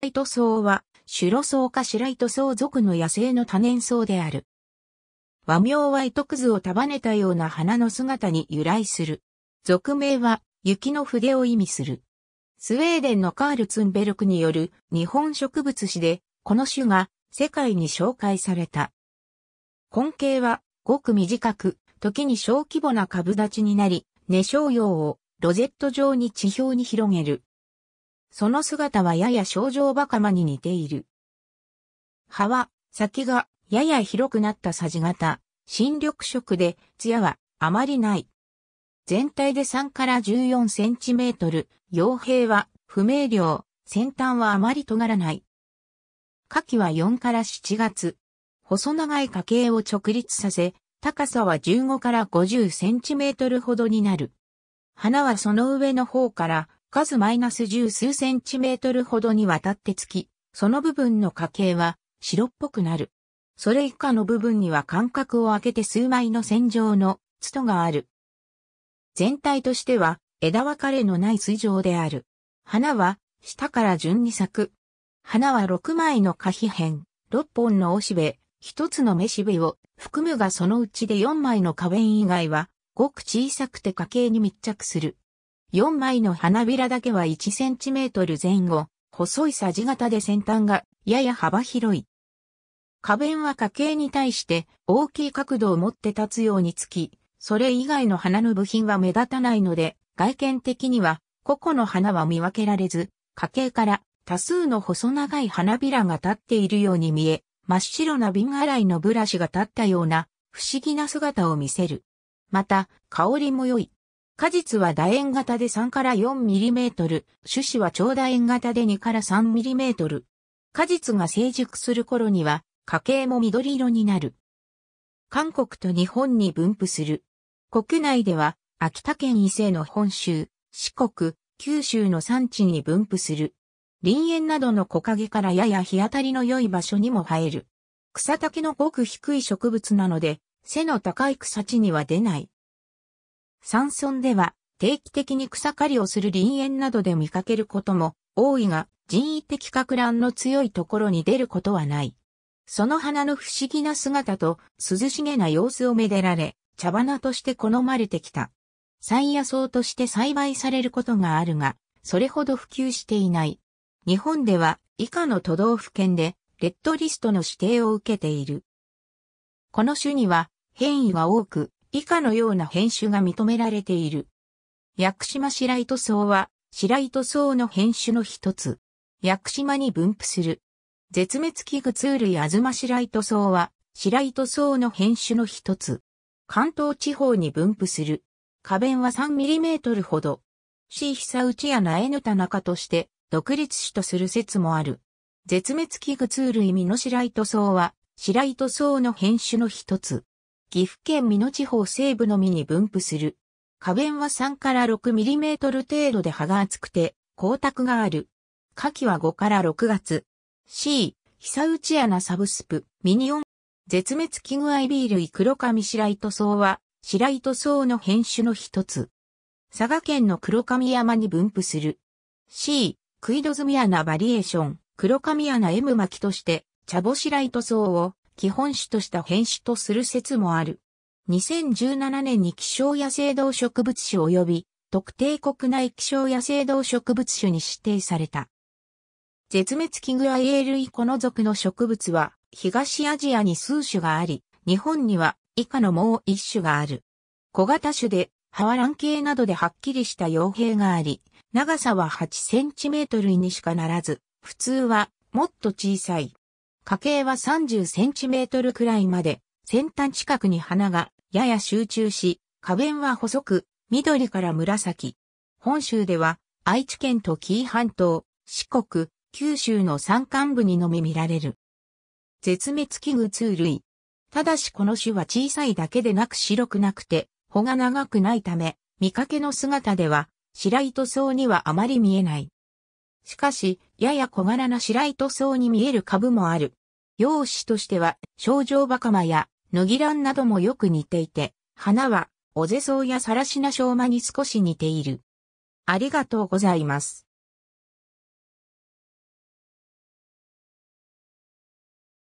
ライト層は、シュロソかシライト層族属の野生の多年草である。和名は糸くずを束ねたような花の姿に由来する。俗名は、雪の筆を意味する。スウェーデンのカール・ツンベルクによる日本植物誌で、この種が世界に紹介された。根茎はごく短く、時に小規模な株立ちになり、根小葉をロゼット状に地表に広げる。その姿はやや症状バカマに似ている。葉は、先がやや広くなったさじ型、新緑色で、艶はあまりない。全体で3から14センチメートル、傭兵は不明瞭、先端はあまり尖らない。夏季は4から7月。細長い家系を直立させ、高さは15から50センチメートルほどになる。花はその上の方から数マイナス十数センチメートルほどにわたってつき、その部分の花形は白っぽくなる。それ以下の部分には間隔を空けて数枚の線状のツトがある。全体としては枝分かれのない水上である。花は下から順に咲く。花は6枚の花皮片、6本のおしべ、1つのめしべを含むがそのうちで4枚の花弁以外はごく小さくて家計に密着する。4枚の花びらだけは1センチメートル前後、細いさじ型で先端がやや幅広い。花弁は花形に対して大きい角度を持って立つようにつき、それ以外の花の部品は目立たないので、外見的には個々の花は見分けられず、花形から多数の細長い花びらが立っているように見え、真っ白な瓶洗いのブラシが立ったような不思議な姿を見せる。また、香りも良い。果実は楕円型で3から 4mm、種子は長楕円型で2から 3mm。果実が成熟する頃には、家計も緑色になる。韓国と日本に分布する。国内では、秋田県伊勢の本州、四国、九州の産地に分布する。林園などの木陰からやや日当たりの良い場所にも生える。草丈のごく低い植物なので、背の高い草地には出ない。山村では定期的に草刈りをする林園などで見かけることも多いが人為的格乱の強いところに出ることはない。その花の不思議な姿と涼しげな様子をめでられ、茶花として好まれてきた。山野草として栽培されることがあるが、それほど普及していない。日本では以下の都道府県でレッドリストの指定を受けている。この種には変異が多く、以下のような編種が認められている。薬久島白糸草は、白糸草の編種の一つ。薬島に分布する。絶滅危惧ツールやアズマ白糸草は、白糸草の編種の一つ。関東地方に分布する。花弁は3トルほど。C 久内やヌタ田中として、独立種とする説もある。絶滅危惧ツール意味の白糸草は、白糸草の編種の一つ。岐阜県美濃地方西部のみに分布する。花弁は3から6ミリメートル程度で葉が厚くて光沢がある。花季は5から6月。C、久内穴サブスプ、ミニオン。絶滅危惧アイビー類黒髪白糸草は、白糸草の変種の一つ。佐賀県の黒髪山に分布する。C、クイドズミアナバリエーション、黒髪穴 M 巻きとして、茶ボ白糸草を基本種とした変種とする説もある。2017年に希少野生動植物種及び特定国内希少野生動植物種に指定された。絶滅危惧アイエルイコの属の植物は東アジアに数種があり、日本には以下のもう一種がある。小型種でハワラン系などではっきりした傭兵があり、長さは8センチメートルにしかならず、普通はもっと小さい。花径は30センチメートルくらいまで、先端近くに花がやや集中し、花弁は細く、緑から紫。本州では、愛知県と紀伊半島、四国、九州の山間部にのみ見られる。絶滅危惧通類。ただしこの種は小さいだけでなく白くなくて、穂が長くないため、見かけの姿では、白糸層にはあまり見えない。しかし、やや小柄な白糸層に見える株もある。容姿としては、少女バカマや、ヌギランなどもよく似ていて、花は、オゼソウやサラシナショウマに少し似ている。ありがとうございます。